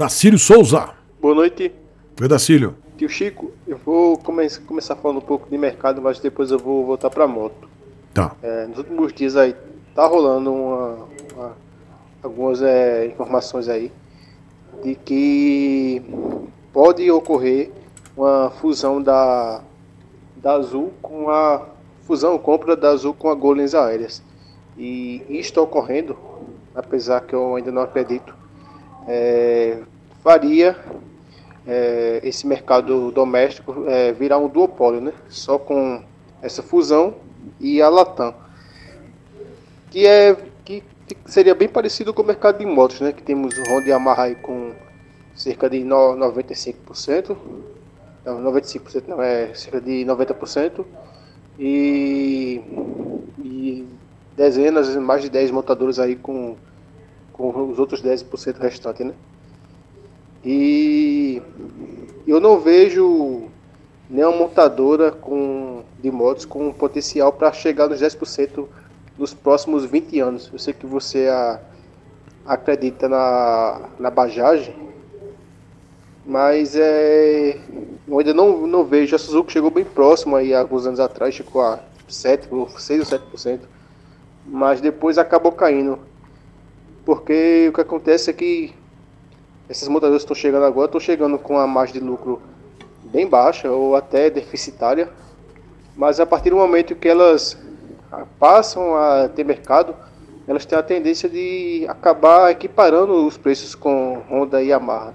Dacílio Souza. Boa noite. Oi, Dacílio. Tio Chico, eu vou come começar falando um pouco de mercado, mas depois eu vou voltar para moto. Tá. É, nos últimos dias aí tá rolando uma, uma, algumas é, informações aí de que pode ocorrer uma fusão da, da Azul com a fusão compra da Azul com a Golems Aéreas. E isto ocorrendo, apesar que eu ainda não acredito, é, faria é, esse mercado doméstico é, virar um duopólio, né? Só com essa fusão e a Latam, que é que, seria bem parecido com o mercado de motos, né? Que temos o Honda e Yamaha aí com cerca de 95%, não, 95% não é cerca de 90% e, e dezenas, mais de 10 montadores aí com com os outros 10% restantes, né? E eu não vejo nenhuma montadora com, de motos com potencial para chegar nos 10% nos próximos 20 anos. Eu sei que você a, acredita na, na Bajaj, mas é, eu ainda não, não vejo. A Suzuki chegou bem próximo aí, alguns anos atrás, chegou a 7, 6 ou 7%, mas depois acabou caindo. Porque o que acontece é que essas montadores estão chegando agora, estão chegando com a margem de lucro bem baixa ou até deficitária, mas a partir do momento que elas ah, passam a ter mercado, elas têm a tendência de acabar equiparando os preços com Honda e Yamaha.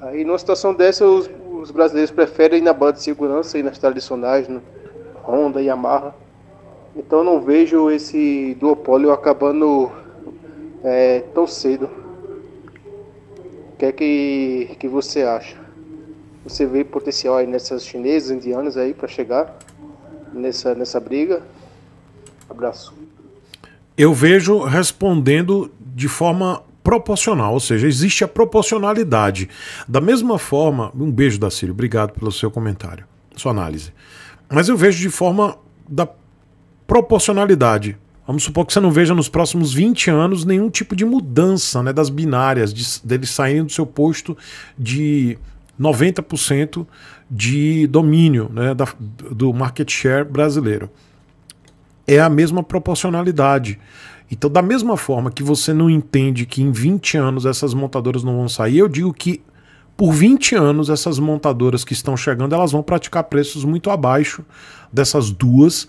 Aí numa situação dessa, os, os brasileiros preferem ir na banda de segurança e nas tradicionais, no Honda e Yamaha. Então não vejo esse duopólio acabando é, tão cedo. O que é que, que você acha? Você vê potencial aí nessas chinesas, indianas aí para chegar nessa, nessa briga? Abraço. Eu vejo respondendo de forma proporcional, ou seja, existe a proporcionalidade. Da mesma forma, um beijo da Círio, obrigado pelo seu comentário, sua análise. Mas eu vejo de forma da proporcionalidade. Vamos supor que você não veja nos próximos 20 anos nenhum tipo de mudança né, das binárias, de, saindo do seu posto de 90% de domínio né, da, do market share brasileiro. É a mesma proporcionalidade. Então, da mesma forma que você não entende que em 20 anos essas montadoras não vão sair, eu digo que por 20 anos essas montadoras que estão chegando, elas vão praticar preços muito abaixo dessas duas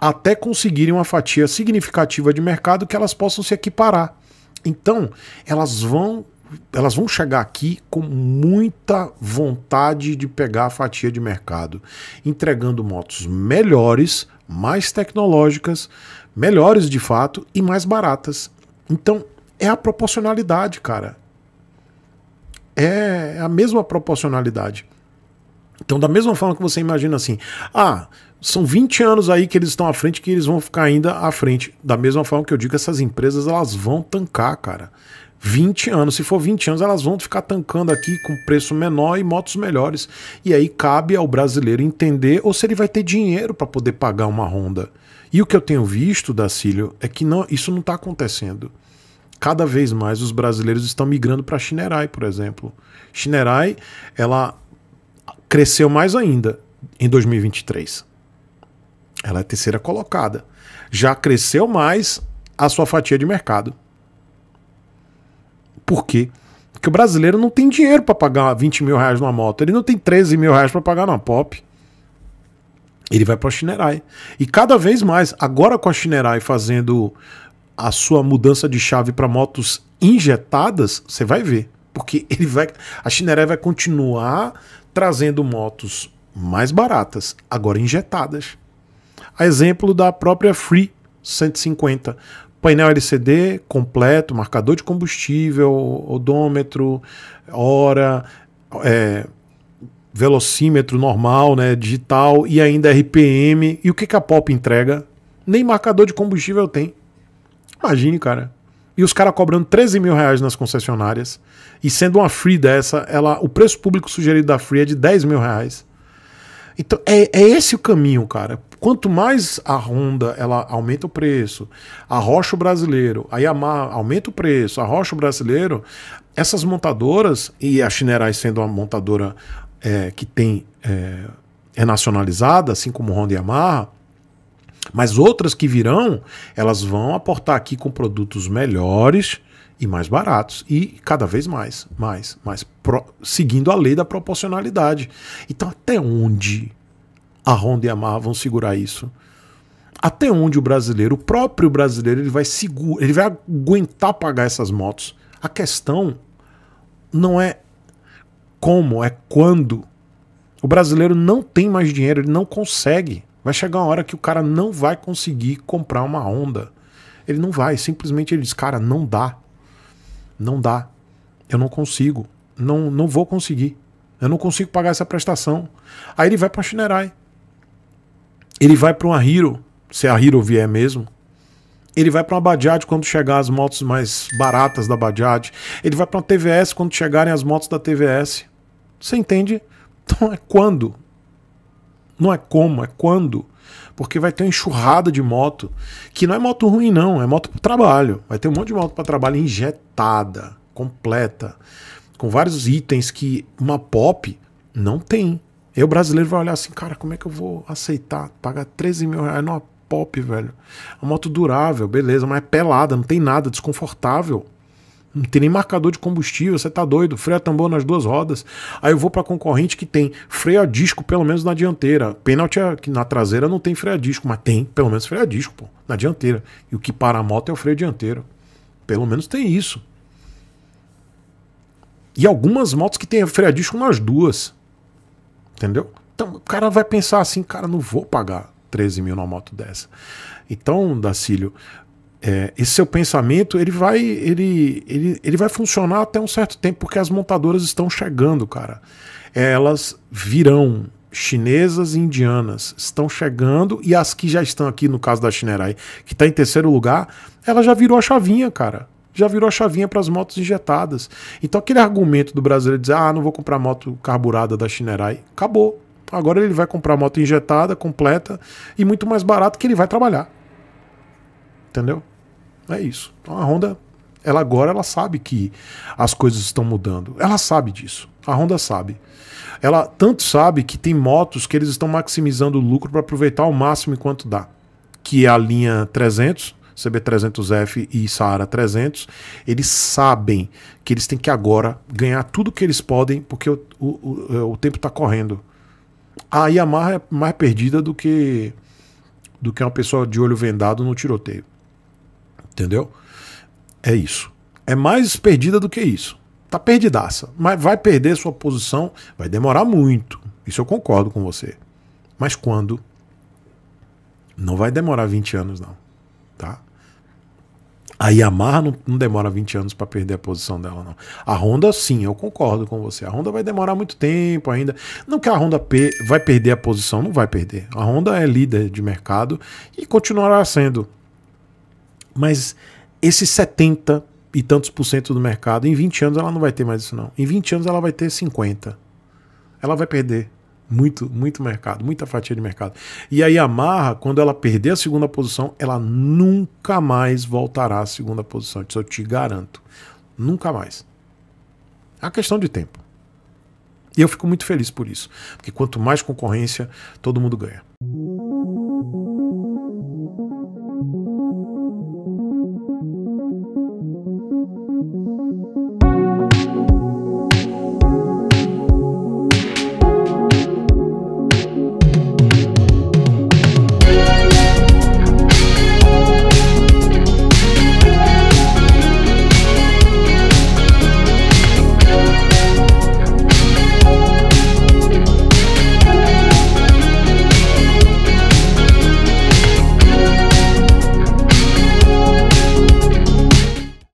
até conseguirem uma fatia significativa de mercado que elas possam se equiparar. Então, elas vão elas vão chegar aqui com muita vontade de pegar a fatia de mercado, entregando motos melhores, mais tecnológicas, melhores de fato e mais baratas. Então, é a proporcionalidade, cara. É, é a mesma proporcionalidade. Então, da mesma forma que você imagina assim, ah, são 20 anos aí que eles estão à frente, que eles vão ficar ainda à frente. Da mesma forma que eu digo, essas empresas elas vão tancar, cara. 20 anos. Se for 20 anos, elas vão ficar tancando aqui com preço menor e motos melhores. E aí cabe ao brasileiro entender ou se ele vai ter dinheiro para poder pagar uma Honda. E o que eu tenho visto, Dacílio, é que não, isso não está acontecendo. Cada vez mais os brasileiros estão migrando para Chinerai, por exemplo. Shinerai, ela cresceu mais ainda em 2023. Ela é terceira colocada. Já cresceu mais a sua fatia de mercado. Por quê? Porque o brasileiro não tem dinheiro para pagar 20 mil reais numa moto. Ele não tem 13 mil reais para pagar numa pop. Ele vai para a Shinerai. E cada vez mais, agora com a Shinerai fazendo a sua mudança de chave para motos injetadas, você vai ver. Porque ele vai. A Shinerai vai continuar trazendo motos mais baratas, agora injetadas. A exemplo da própria Free 150, painel LCD completo, marcador de combustível, odômetro, hora, é, velocímetro normal, né, digital e ainda RPM. E o que, que a Pop entrega? Nem marcador de combustível tem. Imagine, cara e os caras cobrando 13 mil reais nas concessionárias. E sendo uma free dessa, ela, o preço público sugerido da free é de 10 mil reais. Então é, é esse o caminho, cara. Quanto mais a Honda ela aumenta o preço, a Rocha o brasileiro, a Yamaha aumenta o preço, a Rocha o brasileiro, essas montadoras, e a Chinerais sendo uma montadora é, que tem é, é nacionalizada, assim como Honda e Yamaha, mas outras que virão, elas vão aportar aqui com produtos melhores e mais baratos e cada vez mais, mais, mais pro, seguindo a lei da proporcionalidade. Então até onde a Honda e a Mar vão segurar isso? Até onde o brasileiro, o próprio brasileiro, ele vai seguro, ele vai aguentar pagar essas motos? A questão não é como, é quando. O brasileiro não tem mais dinheiro, ele não consegue. Vai chegar uma hora que o cara não vai conseguir comprar uma Honda. Ele não vai, simplesmente ele diz: "Cara, não dá. Não dá. Eu não consigo. Não não vou conseguir. Eu não consigo pagar essa prestação". Aí ele vai para Shinerai. Ele vai para uma Hero, se a Hero vier mesmo. Ele vai para uma Bajaj quando chegar as motos mais baratas da Bajaj. Ele vai para uma TVS quando chegarem as motos da TVS. Você entende? Então é quando? Não é como, é quando. Porque vai ter uma enxurrada de moto, que não é moto ruim, não, é moto para trabalho. Vai ter um monte de moto para trabalho injetada, completa, com vários itens que uma pop não tem. Eu, brasileiro, vai olhar assim, cara, como é que eu vou aceitar pagar 13 mil reais numa pop, velho? Uma moto durável, beleza, mas é pelada, não tem nada, desconfortável. Não tem nem marcador de combustível, você tá doido. Freio a tambor nas duas rodas. Aí eu vou pra concorrente que tem freio a disco, pelo menos na dianteira. Pênalti é na traseira não tem freio a disco, mas tem pelo menos freio a disco, pô, na dianteira. E o que para a moto é o freio dianteiro. Pelo menos tem isso. E algumas motos que tem freio a disco nas duas. Entendeu? Então o cara vai pensar assim, cara, não vou pagar 13 mil numa moto dessa. Então, Dacílio, é, esse seu pensamento ele vai ele, ele, ele vai funcionar até um certo tempo porque as montadoras estão chegando, cara. Elas virão chinesas e indianas estão chegando e as que já estão aqui no caso da Shinerai, que está em terceiro lugar, ela já virou a chavinha, cara. Já virou a chavinha para as motos injetadas. Então aquele argumento do brasileiro dizer: "Ah, não vou comprar moto carburada da Shinerai", acabou. Agora ele vai comprar moto injetada completa e muito mais barato que ele vai trabalhar. Entendeu? É isso. Então a Honda, ela agora ela sabe que as coisas estão mudando. Ela sabe disso. A Honda sabe. Ela tanto sabe que tem motos que eles estão maximizando o lucro para aproveitar ao máximo enquanto dá. Que é a linha 300, CB300F e Saara 300, eles sabem que eles têm que agora ganhar tudo que eles podem, porque o, o, o, o tempo está correndo. A Yamaha é mais perdida do que do que uma pessoa de olho vendado no tiroteio. Entendeu? É isso. É mais perdida do que isso. Tá perdidaça. Mas vai perder sua posição, vai demorar muito. Isso eu concordo com você. Mas quando? Não vai demorar 20 anos, não. Tá? A Yamaha não, não, demora 20 anos para perder a posição dela, não. A Honda, sim, eu concordo com você. A Honda vai demorar muito tempo ainda. Não que a Honda P vai perder a posição, não vai perder. A Honda é líder de mercado e continuará sendo. Mas esses 70 e tantos por cento do mercado, em 20 anos ela não vai ter mais isso não. Em 20 anos ela vai ter 50. Ela vai perder muito, muito mercado, muita fatia de mercado. E aí a Marra, quando ela perder a segunda posição, ela nunca mais voltará à segunda posição. Isso eu te garanto. Nunca mais. É uma questão de tempo. E eu fico muito feliz por isso. Porque quanto mais concorrência, todo mundo ganha.